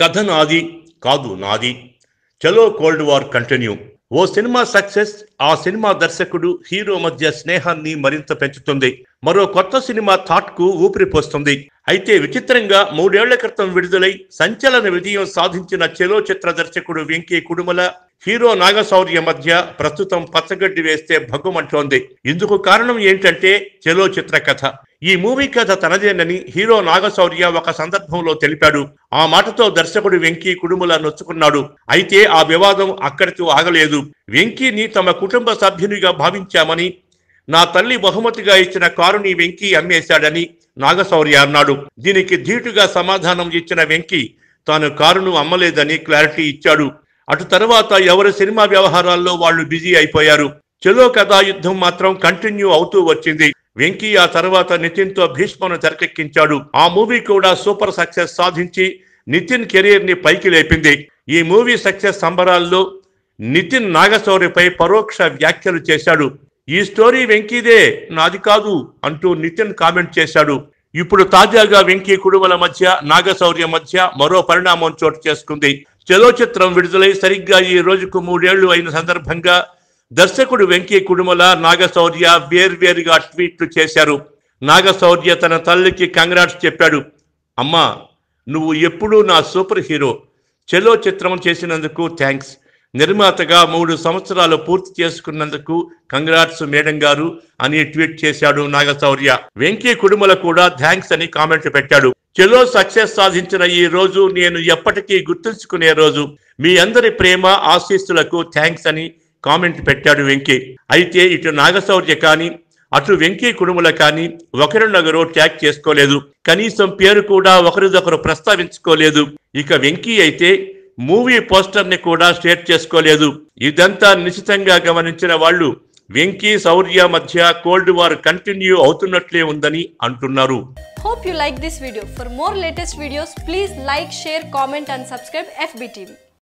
కథ నాది కాదు నాది చలో కోల్డ్ వార్ కంటిన్యూ ఓ సినిమా సక్సెస్ ఆ సినిమా దర్శకుడు హీరో మధ్య స్నేహాన్ని మరింత పెంచుతుంది మరో కొత్త సినిమా థాట్ కు ఊపిరిపోస్తుంది అయితే విచిత్రంగా మూడేళ్ల క్రితం విడుదలై సంచలన విజయం సాధించిన చెలో చిత్ర దర్శకుడు వెంకీ కుడుమల హీరో నాగశౌర్య మధ్య ప్రస్తుతం పచ్చగడ్డి వేస్తే భగ్గుమంటోంది ఇందుకు కారణం ఏంటంటే చెలో చిత్ర కథ ఈ మూవీ కథ తనదేనని హీరో నాగశౌర్య ఒక సందర్భంలో తెలిపాడు ఆ మాటతో దర్శకుడు వెంకీ కుడుముల నొచ్చుకున్నాడు అయితే ఆ వివాదం అక్కడితో ఆగలేదు వెంకీని తమ కుటుంబ సభ్యునిగా భావించామని నా తల్లి బహుమతిగా ఇచ్చిన కారుని వెంకీ అమ్మేశాడని నాగశౌర్య అన్నాడు దీనికి ధీటుగా సమాధానం ఇచ్చిన వెంకీ తాను కారును అమ్మలేదని క్లారిటీ ఇచ్చాడు అటు తర్వాత ఎవరి సినిమా వ్యవహారాల్లో వాళ్ళు బిజీ అయిపోయారు చెలో కథా యుద్ధం మాత్రం కంటిన్యూ అవుతూ వచ్చింది వెంకీ ఆ తర్వాత నితిన్ తో భీష్మను తెరకెక్కించాడు ఆ మూవీ కూడా సూపర్ సక్సెస్ సాధించి నితిన్ కెరీర్ ని పైకి లేపింది ఈ మూవీ సక్సెస్ సంబరాల్లో నితిన్ నాగశౌరిపై పరోక్ష వ్యాఖ్యలు చేశాడు ఈ స్టోరీ వెంకీదే నాది కాదు అంటూ నితిన్ కామెంట్ చేశాడు ఇప్పుడు తాజాగా వెంకీ కుడుమల మధ్య నాగశౌర్య మధ్య మరో పరిణామం చోటు చేసుకుంది చలో చిత్రం విడుదలై సరిగ్గా ఈ రోజుకు మూడేళ్లు అయిన సందర్భంగా దర్శకుడు వెంకీ కుడుమల నాగశౌర్య వేర్వేరుగా ట్వీట్లు చేశారు నాగశౌర్య తన తల్లికి కంగ్రాట్స్ చెప్పాడు అమ్మా నువ్వు ఎప్పుడూ నా సూపర్ హీరో చలో చిత్రం చేసినందుకు థ్యాంక్స్ నిర్మాతగా మూడు సంవత్సరాలు పూర్తి చేసుకున్నందుకు కంగ్రాట్స్ మేడం గారు అని ట్వీట్ చేశాడు నాగశౌర్య వెంకీ కుడుమల కూడా థ్యాంక్స్ అని కామెంట్ పెట్టాడు చెలో సక్సెస్ సాధించిన ఈ రోజు నేను ఎప్పటికీ గుర్తుంచుకునే రోజు మీ అందరి ప్రేమ ఆశీస్సులకు థ్యాంక్స్ అని కామెంట్ పెట్టాడు వెంకీ అయితే ఇటు నాగశౌర్య కానీ అటు వెంకీ కుడుముల కానీ ఒకరినొకరు ట్యాగ్ చేసుకోలేదు కనీసం పేరు కూడా ఒకరిదొకరు ప్రస్తావించుకోలేదు ఇక వెంకీ అయితే మూవీ పోస్టర్ ని కూడా షేర్ చేసుకోలేదు ఇదంతా నిశ్చితంగా గమనించిన వాళ్ళు వెంకీ శౌర్య మధ్య కోల్డ్ వార్ కంటిన్యూ అవుతున్నట్లే ఉందని అంటున్నారు hope you like this video for more latest videos please like share comment and subscribe FBTV